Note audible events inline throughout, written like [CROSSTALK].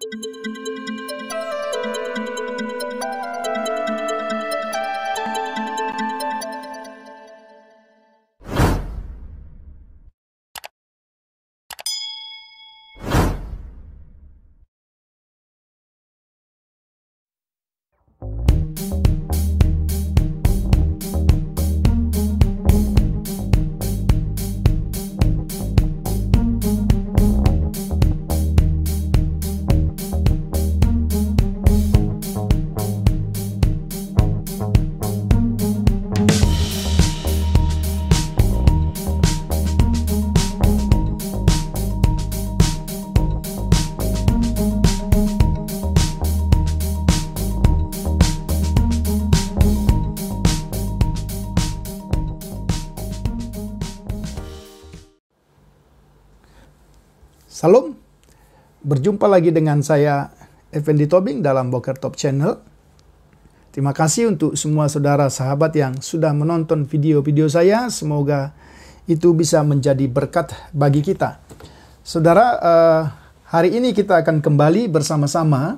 Thank you Shalom, berjumpa lagi dengan saya Effendi Tobing dalam Boker Top Channel. Terima kasih untuk semua saudara sahabat yang sudah menonton video-video saya. Semoga itu bisa menjadi berkat bagi kita. Saudara, eh, hari ini kita akan kembali bersama-sama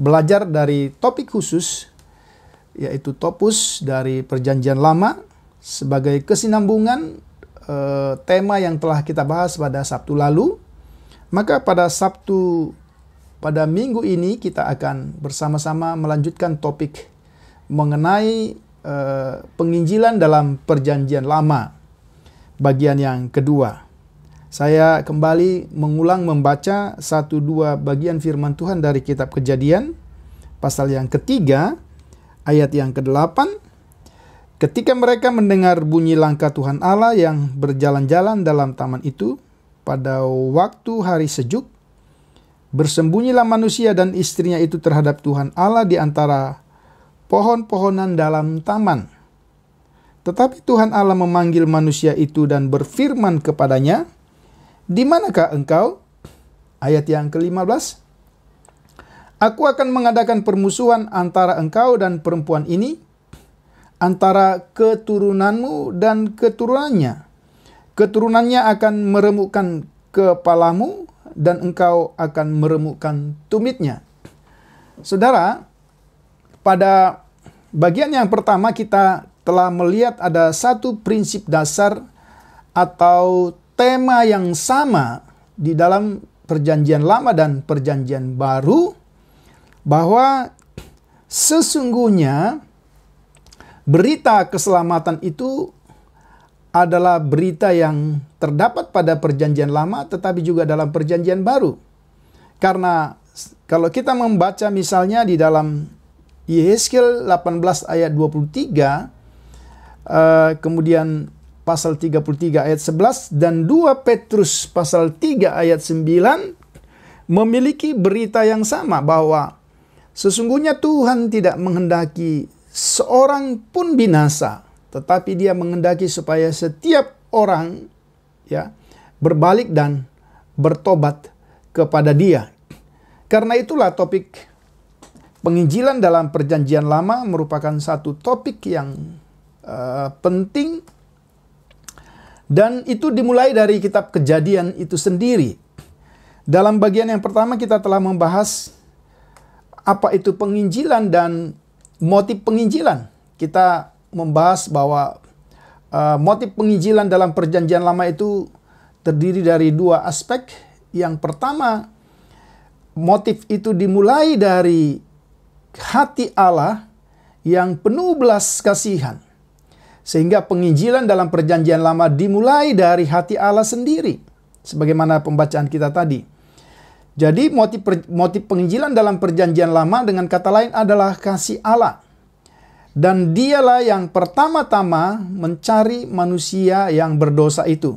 belajar dari topik khusus yaitu topus dari Perjanjian Lama sebagai kesinambungan eh, tema yang telah kita bahas pada Sabtu lalu maka pada Sabtu pada minggu ini kita akan bersama-sama melanjutkan topik mengenai e, penginjilan dalam perjanjian lama bagian yang kedua. Saya kembali mengulang membaca satu dua bagian firman Tuhan dari kitab Kejadian pasal yang ketiga ayat yang kedelapan. Ketika mereka mendengar bunyi langkah Tuhan Allah yang berjalan-jalan dalam taman itu, pada waktu hari sejuk, bersembunyilah manusia dan istrinya itu terhadap Tuhan Allah di antara pohon-pohonan dalam taman. Tetapi Tuhan Allah memanggil manusia itu dan berfirman kepadanya, "Di manakah engkau?" Ayat yang ke-15. Aku akan mengadakan permusuhan antara engkau dan perempuan ini, antara keturunanmu dan keturunannya Keturunannya akan meremukkan kepalamu dan engkau akan meremukkan tumitnya. Saudara, pada bagian yang pertama kita telah melihat ada satu prinsip dasar atau tema yang sama di dalam perjanjian lama dan perjanjian baru bahwa sesungguhnya berita keselamatan itu adalah berita yang terdapat pada Perjanjian Lama, tetapi juga dalam Perjanjian Baru. Karena kalau kita membaca misalnya di dalam Yehezkiel 18 ayat 23, eh, kemudian pasal 33 ayat 11 dan 2 Petrus pasal 3 ayat 9 memiliki berita yang sama bahwa sesungguhnya Tuhan tidak menghendaki seorang pun binasa tetapi dia mengendaki supaya setiap orang ya berbalik dan bertobat kepada dia. Karena itulah topik penginjilan dalam perjanjian lama merupakan satu topik yang uh, penting dan itu dimulai dari kitab kejadian itu sendiri. Dalam bagian yang pertama kita telah membahas apa itu penginjilan dan motif penginjilan. Kita membahas bahwa uh, motif penginjilan dalam perjanjian lama itu terdiri dari dua aspek. Yang pertama, motif itu dimulai dari hati Allah yang penuh belas kasihan. Sehingga penginjilan dalam perjanjian lama dimulai dari hati Allah sendiri. Sebagaimana pembacaan kita tadi. Jadi motif, motif penginjilan dalam perjanjian lama dengan kata lain adalah kasih Allah dan dialah yang pertama-tama mencari manusia yang berdosa itu.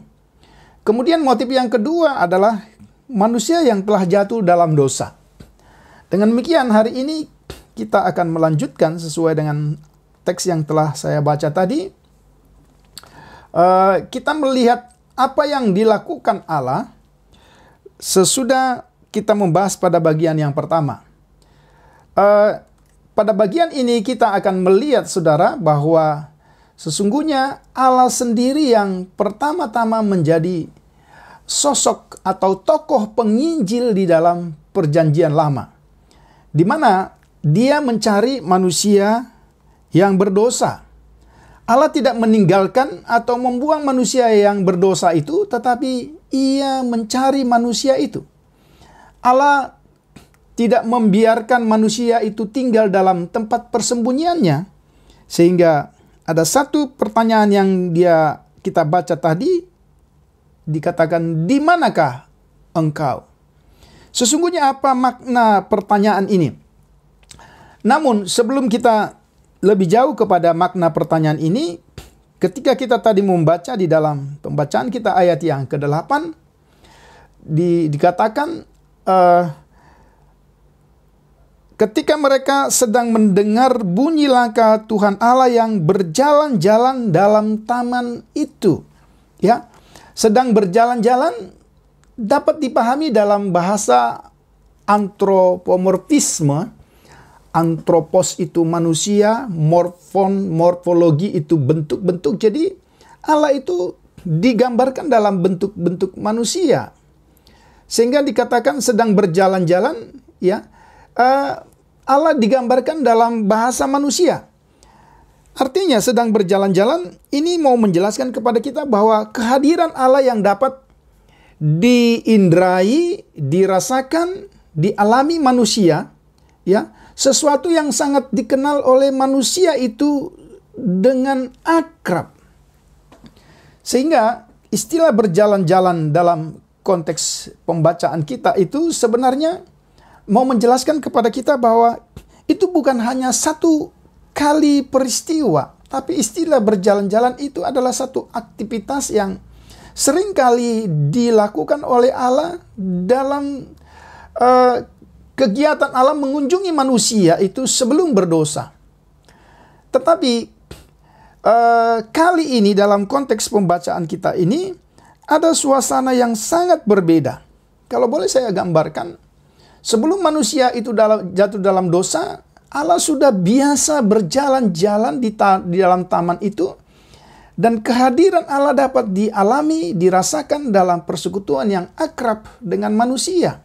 Kemudian motif yang kedua adalah manusia yang telah jatuh dalam dosa. Dengan demikian hari ini kita akan melanjutkan sesuai dengan teks yang telah saya baca tadi. Uh, kita melihat apa yang dilakukan Allah sesudah kita membahas pada bagian yang pertama. Uh, pada bagian ini kita akan melihat saudara bahwa sesungguhnya Allah sendiri yang pertama-tama menjadi sosok atau tokoh penginjil di dalam perjanjian lama. Di mana dia mencari manusia yang berdosa. Allah tidak meninggalkan atau membuang manusia yang berdosa itu, tetapi Ia mencari manusia itu. Allah tidak membiarkan manusia itu tinggal dalam tempat persembunyiannya. Sehingga ada satu pertanyaan yang dia kita baca tadi dikatakan di manakah engkau? Sesungguhnya apa makna pertanyaan ini? Namun sebelum kita lebih jauh kepada makna pertanyaan ini, ketika kita tadi membaca di dalam pembacaan kita ayat yang ke-8 di, dikatakan uh, ketika mereka sedang mendengar bunyi langkah Tuhan Allah yang berjalan-jalan dalam taman itu. Ya, sedang berjalan-jalan dapat dipahami dalam bahasa antropomorfisme. Antropos itu manusia, morfon, morfologi itu bentuk-bentuk. Jadi Allah itu digambarkan dalam bentuk-bentuk manusia. Sehingga dikatakan sedang berjalan-jalan ya uh, Allah digambarkan dalam bahasa manusia. Artinya sedang berjalan-jalan ini mau menjelaskan kepada kita bahwa kehadiran Allah yang dapat diindrai, dirasakan, dialami manusia, ya, sesuatu yang sangat dikenal oleh manusia itu dengan akrab. Sehingga istilah berjalan-jalan dalam konteks pembacaan kita itu sebenarnya mau menjelaskan kepada kita bahwa itu bukan hanya satu kali peristiwa, tapi istilah berjalan-jalan itu adalah satu aktivitas yang sering kali dilakukan oleh Allah dalam uh, kegiatan Allah mengunjungi manusia itu sebelum berdosa. Tetapi uh, kali ini dalam konteks pembacaan kita ini ada suasana yang sangat berbeda. Kalau boleh saya gambarkan Sebelum manusia itu dalam, jatuh dalam dosa, Allah sudah biasa berjalan-jalan di, ta, di dalam taman itu dan kehadiran Allah dapat dialami, dirasakan dalam persekutuan yang akrab dengan manusia.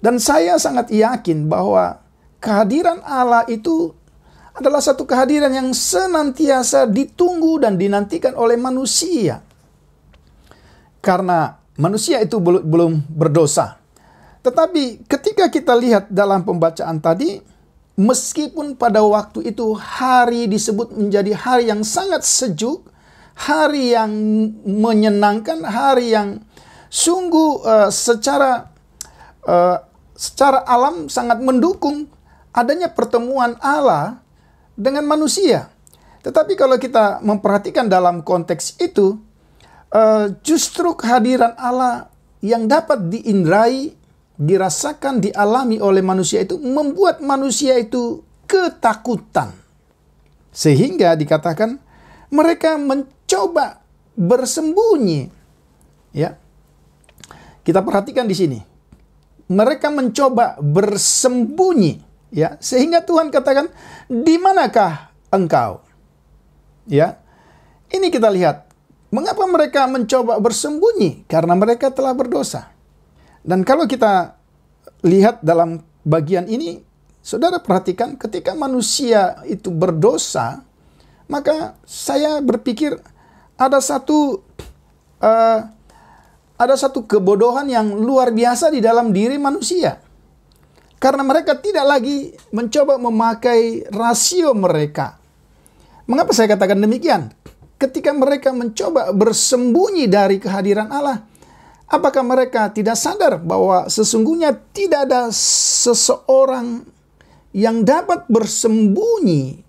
Dan saya sangat yakin bahwa kehadiran Allah itu adalah satu kehadiran yang senantiasa ditunggu dan dinantikan oleh manusia. Karena manusia itu belum berdosa tetapi ketika kita lihat dalam pembacaan tadi, meskipun pada waktu itu hari disebut menjadi hari yang sangat sejuk, hari yang menyenangkan, hari yang sungguh uh, secara uh, secara alam sangat mendukung adanya pertemuan Allah dengan manusia. Tetapi kalau kita memperhatikan dalam konteks itu, uh, justru kehadiran Allah yang dapat diindrai dirasakan dialami oleh manusia itu membuat manusia itu ketakutan. Sehingga dikatakan mereka mencoba bersembunyi. Ya. Kita perhatikan di sini. Mereka mencoba bersembunyi, ya. Sehingga Tuhan katakan, "Di manakah engkau?" Ya. Ini kita lihat. Mengapa mereka mencoba bersembunyi? Karena mereka telah berdosa. Dan kalau kita lihat dalam bagian ini, saudara perhatikan ketika manusia itu berdosa, maka saya berpikir ada satu uh, ada satu kebodohan yang luar biasa di dalam diri manusia. Karena mereka tidak lagi mencoba memakai rasio mereka. Mengapa saya katakan demikian? Ketika mereka mencoba bersembunyi dari kehadiran Allah, Apakah mereka tidak sadar bahwa sesungguhnya tidak ada seseorang yang dapat bersembunyi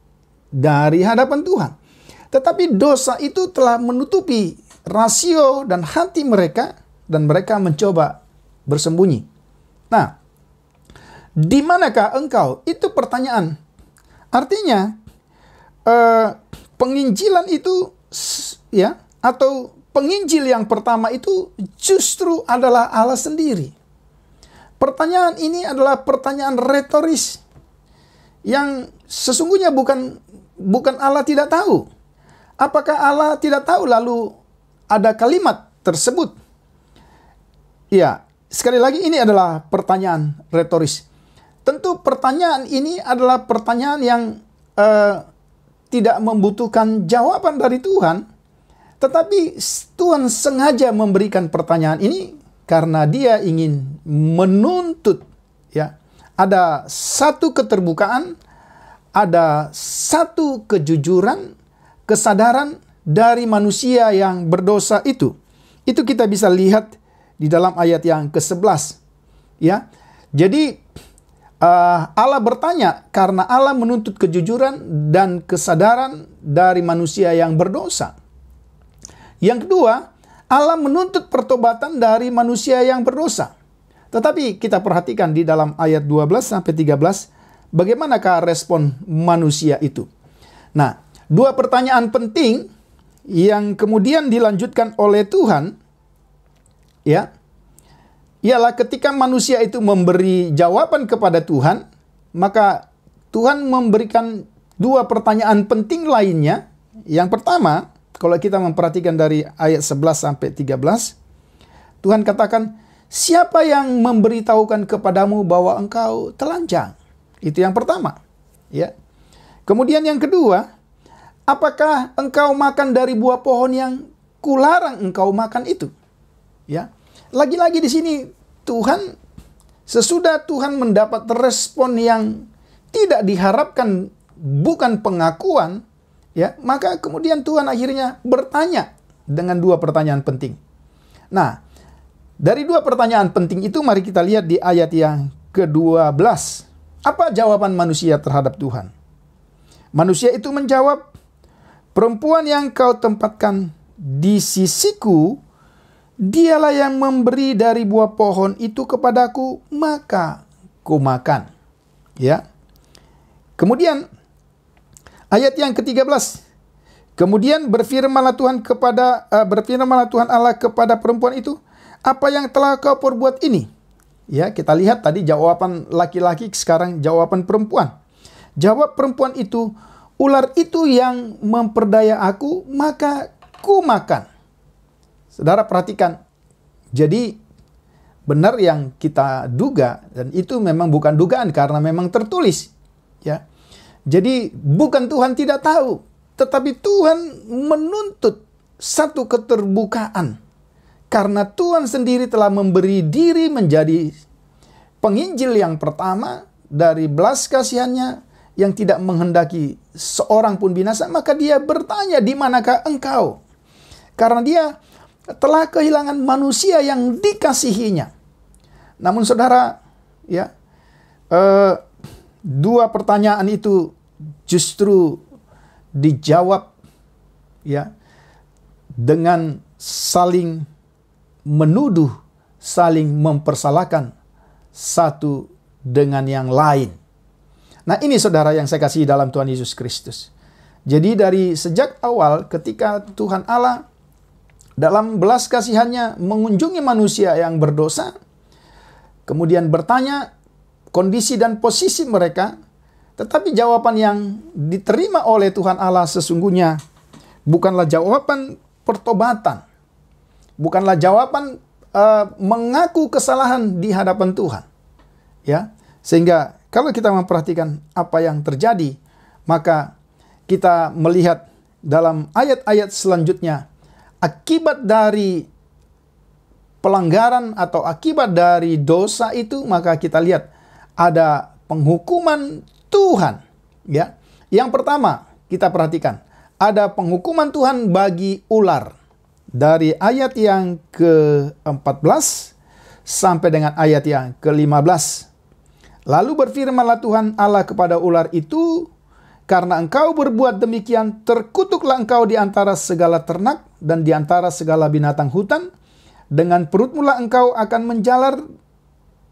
dari hadapan Tuhan? Tetapi dosa itu telah menutupi rasio dan hati mereka dan mereka mencoba bersembunyi. Nah, di manakah engkau? Itu pertanyaan. Artinya, eh, penginjilan itu ya atau penginjil yang pertama itu justru adalah Allah sendiri. Pertanyaan ini adalah pertanyaan retoris yang sesungguhnya bukan bukan Allah tidak tahu. Apakah Allah tidak tahu lalu ada kalimat tersebut? Ya, sekali lagi ini adalah pertanyaan retoris. Tentu pertanyaan ini adalah pertanyaan yang eh, tidak membutuhkan jawaban dari Tuhan tetapi Tuhan sengaja memberikan pertanyaan ini karena dia ingin menuntut ya. Ada satu keterbukaan, ada satu kejujuran, kesadaran dari manusia yang berdosa itu. Itu kita bisa lihat di dalam ayat yang ke-11 ya. Jadi uh, Allah bertanya karena Allah menuntut kejujuran dan kesadaran dari manusia yang berdosa. Yang kedua, Allah menuntut pertobatan dari manusia yang berdosa. Tetapi kita perhatikan di dalam ayat 12 sampai 13 bagaimanakah respon manusia itu. Nah, dua pertanyaan penting yang kemudian dilanjutkan oleh Tuhan ya ialah ketika manusia itu memberi jawaban kepada Tuhan maka Tuhan memberikan dua pertanyaan penting lainnya yang pertama kalau kita memperhatikan dari ayat 11 sampai 13, Tuhan katakan, siapa yang memberitahukan kepadamu bahwa engkau telanjang? Itu yang pertama. Ya. Kemudian yang kedua, apakah engkau makan dari buah pohon yang kularang engkau makan itu? Ya. Lagi-lagi di sini Tuhan sesudah Tuhan mendapat respon yang tidak diharapkan bukan pengakuan Ya, maka kemudian Tuhan akhirnya bertanya dengan dua pertanyaan penting. Nah, dari dua pertanyaan penting itu mari kita lihat di ayat yang ke-12. Apa jawaban manusia terhadap Tuhan? Manusia itu menjawab, "Perempuan yang kau tempatkan di sisiku, dialah yang memberi dari buah pohon itu kepadaku, maka ku makan." Ya. Kemudian Ayat yang ke-13. Kemudian berfirmanlah Tuhan kepada uh, berfirmanlah Tuhan Allah kepada perempuan itu, "Apa yang telah kau perbuat ini?" Ya, kita lihat tadi jawaban laki-laki, sekarang jawaban perempuan. Jawab perempuan itu, "Ular itu yang memperdaya aku, maka ku makan." Saudara perhatikan. Jadi benar yang kita duga dan itu memang bukan dugaan karena memang tertulis, ya. Jadi bukan Tuhan tidak tahu, tetapi Tuhan menuntut satu keterbukaan. Karena Tuhan sendiri telah memberi diri menjadi penginjil yang pertama dari belas kasihannya yang tidak menghendaki seorang pun binasa, maka dia bertanya, di manakah engkau? Karena dia telah kehilangan manusia yang dikasihinya. Namun saudara, ya, eh, dua pertanyaan itu justru dijawab ya dengan saling menuduh, saling mempersalahkan satu dengan yang lain. Nah, ini saudara yang saya kasih dalam Tuhan Yesus Kristus. Jadi dari sejak awal ketika Tuhan Allah dalam belas kasihannya mengunjungi manusia yang berdosa, kemudian bertanya kondisi dan posisi mereka, tetapi jawaban yang diterima oleh Tuhan Allah sesungguhnya bukanlah jawaban pertobatan, bukanlah jawaban uh, mengaku kesalahan di hadapan Tuhan. Ya, sehingga kalau kita memperhatikan apa yang terjadi, maka kita melihat dalam ayat-ayat selanjutnya akibat dari pelanggaran atau akibat dari dosa itu maka kita lihat ada penghukuman Tuhan, ya. Yang pertama, kita perhatikan, ada penghukuman Tuhan bagi ular. Dari ayat yang ke-14 sampai dengan ayat yang ke-15. Lalu berfirmanlah Tuhan Allah kepada ular itu, karena engkau berbuat demikian, terkutuklah engkau di antara segala ternak dan di antara segala binatang hutan. Dengan perutmulah engkau akan menjalar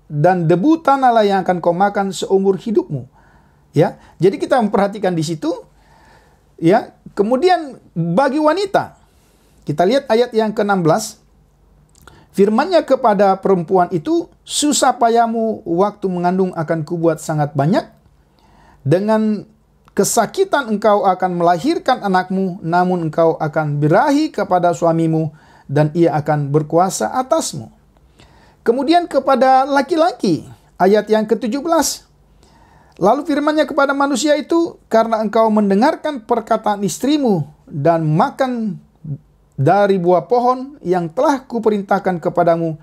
dan debu tanahlah yang akan kau makan seumur hidupmu. Ya. Jadi kita memperhatikan di situ ya. Kemudian bagi wanita kita lihat ayat yang ke-16 Firmannya kepada perempuan itu, susah payamu waktu mengandung akan kubuat sangat banyak. Dengan kesakitan engkau akan melahirkan anakmu, namun engkau akan berahi kepada suamimu, dan ia akan berkuasa atasmu. Kemudian kepada laki-laki, ayat yang ke-17. Lalu firmannya kepada manusia itu, karena engkau mendengarkan perkataan istrimu dan makan dari buah pohon yang telah kuperintahkan kepadamu,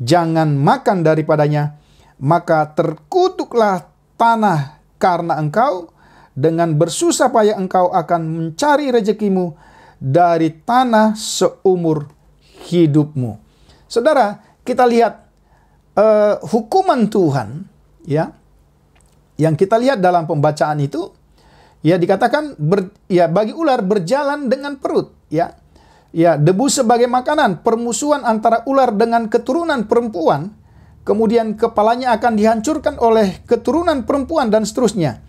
jangan makan daripadanya, maka terkutuklah tanah karena engkau, dengan bersusah payah engkau akan mencari rejekimu dari tanah seumur hidupmu. Saudara, kita lihat uh, hukuman Tuhan, ya, yang kita lihat dalam pembacaan itu, ya dikatakan ber, ya bagi ular berjalan dengan perut, ya, ya debu sebagai makanan, permusuhan antara ular dengan keturunan perempuan, kemudian kepalanya akan dihancurkan oleh keturunan perempuan dan seterusnya.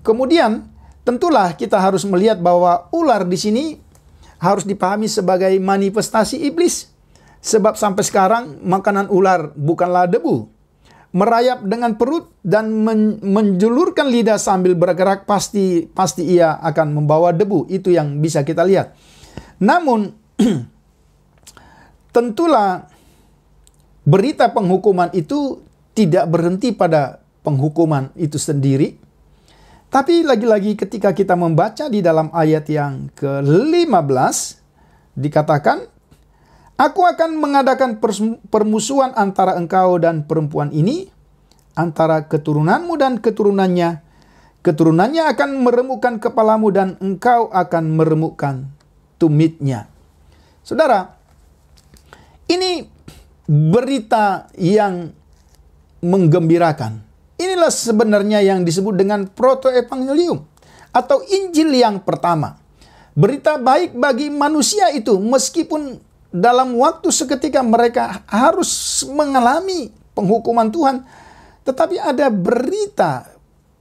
Kemudian tentulah kita harus melihat bahwa ular di sini harus dipahami sebagai manifestasi iblis Sebab sampai sekarang makanan ular bukanlah debu. Merayap dengan perut dan men menjulurkan lidah sambil bergerak pasti pasti ia akan membawa debu. Itu yang bisa kita lihat. Namun [CLEARS THROAT] tentulah berita penghukuman itu tidak berhenti pada penghukuman itu sendiri. Tapi lagi-lagi ketika kita membaca di dalam ayat yang ke-15 dikatakan Aku akan mengadakan permusuhan antara engkau dan perempuan ini, antara keturunanmu dan keturunannya. Keturunannya akan meremukkan kepalamu dan engkau akan meremukkan tumitnya. Saudara, ini berita yang menggembirakan. Inilah sebenarnya yang disebut dengan proto evangelium atau Injil yang pertama. Berita baik bagi manusia itu meskipun dalam waktu seketika mereka harus mengalami penghukuman Tuhan, tetapi ada berita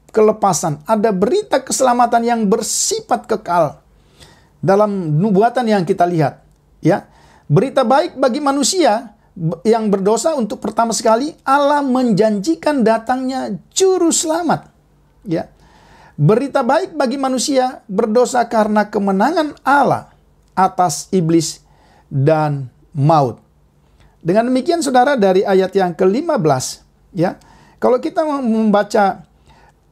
kelepasan, ada berita keselamatan yang bersifat kekal dalam nubuatan yang kita lihat, ya. Berita baik bagi manusia yang berdosa untuk pertama sekali Allah menjanjikan datangnya juru selamat, ya. Berita baik bagi manusia berdosa karena kemenangan Allah atas iblis dan maut. Dengan demikian saudara dari ayat yang ke-15 ya. Kalau kita membaca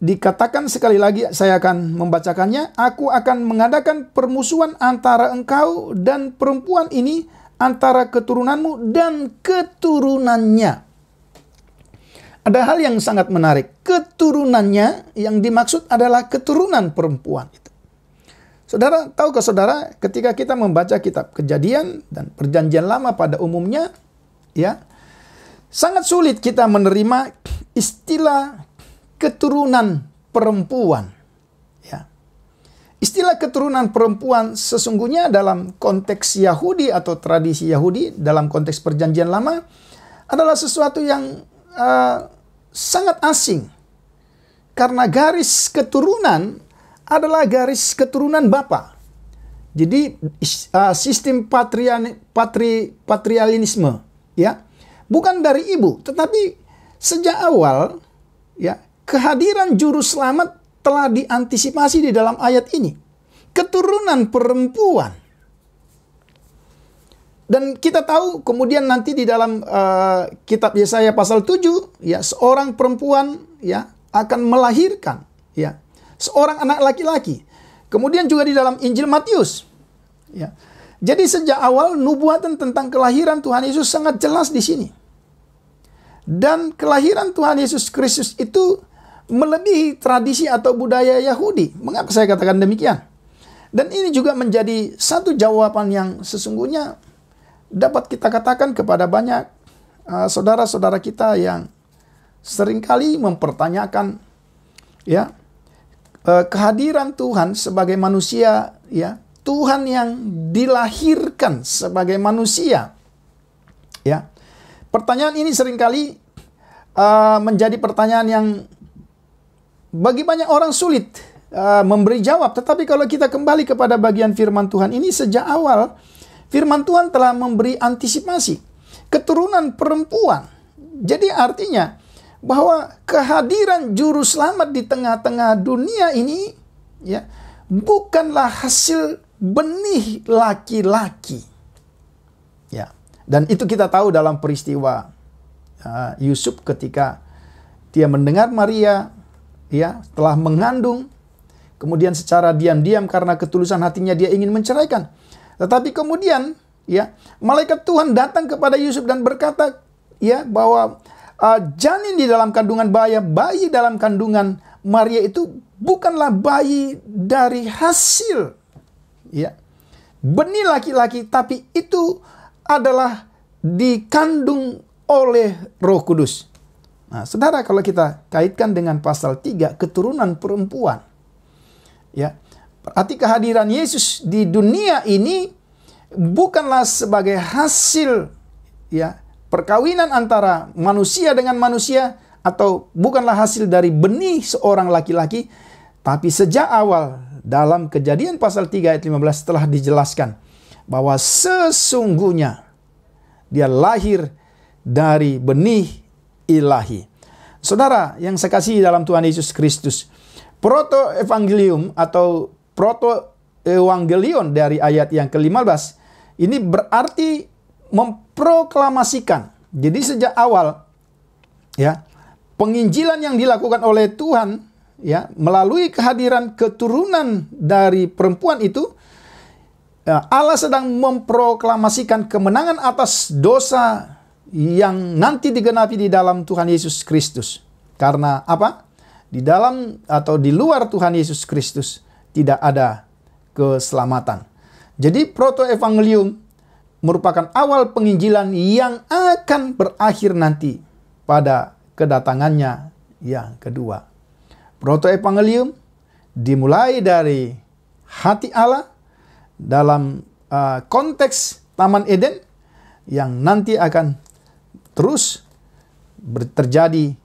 dikatakan sekali lagi saya akan membacakannya, aku akan mengadakan permusuhan antara engkau dan perempuan ini antara keturunanmu dan keturunannya. Ada hal yang sangat menarik. Keturunannya yang dimaksud adalah keturunan perempuan itu. Saudara, tahu ke saudara ketika kita membaca kitab kejadian dan perjanjian lama pada umumnya, ya, sangat sulit kita menerima istilah keturunan perempuan. Ya. Istilah keturunan perempuan sesungguhnya dalam konteks Yahudi atau tradisi Yahudi dalam konteks perjanjian lama adalah sesuatu yang uh, sangat asing. Karena garis keturunan adalah garis keturunan Bapa. Jadi uh, sistem patrian, patri, patrialinisme ya bukan dari ibu tetapi sejak awal ya kehadiran juru selamat telah diantisipasi di dalam ayat ini. Keturunan perempuan dan kita tahu kemudian nanti di dalam uh, kitab Yesaya pasal 7 ya seorang perempuan ya akan melahirkan ya seorang anak laki-laki. Kemudian juga di dalam Injil Matius. Ya. Jadi sejak awal nubuatan tentang kelahiran Tuhan Yesus sangat jelas di sini. Dan kelahiran Tuhan Yesus Kristus itu melebihi tradisi atau budaya Yahudi. Mengapa saya katakan demikian? Dan ini juga menjadi satu jawaban yang sesungguhnya dapat kita katakan kepada banyak uh, saudara-saudara kita yang seringkali mempertanyakan ya Eh, kehadiran Tuhan sebagai manusia ya Tuhan yang dilahirkan sebagai manusia ya pertanyaan ini seringkali uh, menjadi pertanyaan yang bagi banyak orang sulit uh, memberi jawab tetapi kalau kita kembali kepada bagian firman Tuhan ini sejak awal firman Tuhan telah memberi antisipasi keturunan perempuan jadi artinya bahwa kehadiran juru selamat di tengah-tengah dunia ini ya bukanlah hasil benih laki-laki. Ya. Dan itu kita tahu dalam peristiwa uh, Yusuf ketika dia mendengar Maria ya telah mengandung kemudian secara diam-diam karena ketulusan hatinya dia ingin menceraikan. Tetapi kemudian ya malaikat Tuhan datang kepada Yusuf dan berkata ya bahwa uh, janin di dalam kandungan bayi, bayi dalam kandungan Maria itu bukanlah bayi dari hasil ya benih laki-laki tapi itu adalah dikandung oleh Roh Kudus. Nah, Saudara kalau kita kaitkan dengan pasal 3 keturunan perempuan ya berarti kehadiran Yesus di dunia ini bukanlah sebagai hasil ya perkawinan antara manusia dengan manusia atau bukanlah hasil dari benih seorang laki-laki, tapi sejak awal dalam kejadian pasal 3 ayat 15 telah dijelaskan bahwa sesungguhnya dia lahir dari benih ilahi. Saudara yang saya kasih dalam Tuhan Yesus Kristus, proto evangelium atau proto evangelion dari ayat yang ke-15 ini berarti memproklamasikan. Jadi sejak awal ya, penginjilan yang dilakukan oleh Tuhan ya melalui kehadiran keturunan dari perempuan itu ya, Allah sedang memproklamasikan kemenangan atas dosa yang nanti digenapi di dalam Tuhan Yesus Kristus. Karena apa? Di dalam atau di luar Tuhan Yesus Kristus tidak ada keselamatan. Jadi proto evangelium merupakan awal penginjilan yang akan berakhir nanti pada kedatangannya yang kedua. Evangelium dimulai dari hati Allah dalam uh, konteks Taman Eden yang nanti akan terus terjadi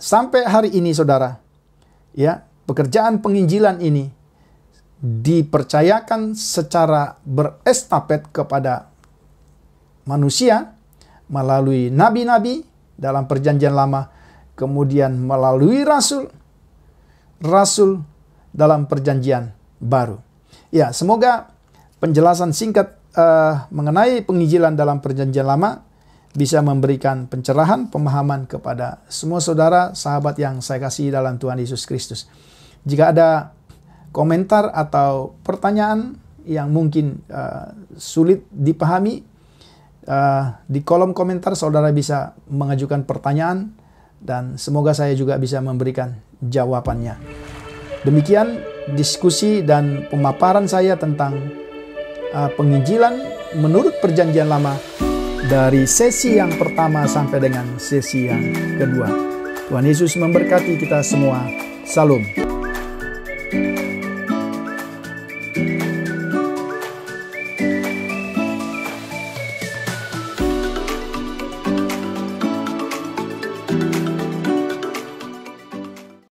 sampai hari ini saudara. Ya, pekerjaan penginjilan ini dipercayakan secara berestafet kepada manusia melalui nabi-nabi dalam perjanjian lama, kemudian melalui rasul, rasul dalam perjanjian baru. Ya, semoga penjelasan singkat uh, mengenai penginjilan dalam perjanjian lama bisa memberikan pencerahan, pemahaman kepada semua saudara, sahabat yang saya kasih dalam Tuhan Yesus Kristus. Jika ada komentar atau pertanyaan yang mungkin uh, sulit dipahami, Uh, di kolom komentar saudara bisa mengajukan pertanyaan dan semoga saya juga bisa memberikan jawabannya. Demikian diskusi dan pemaparan saya tentang uh, penginjilan menurut perjanjian lama dari sesi yang pertama sampai dengan sesi yang kedua. Tuhan Yesus memberkati kita semua. Salam.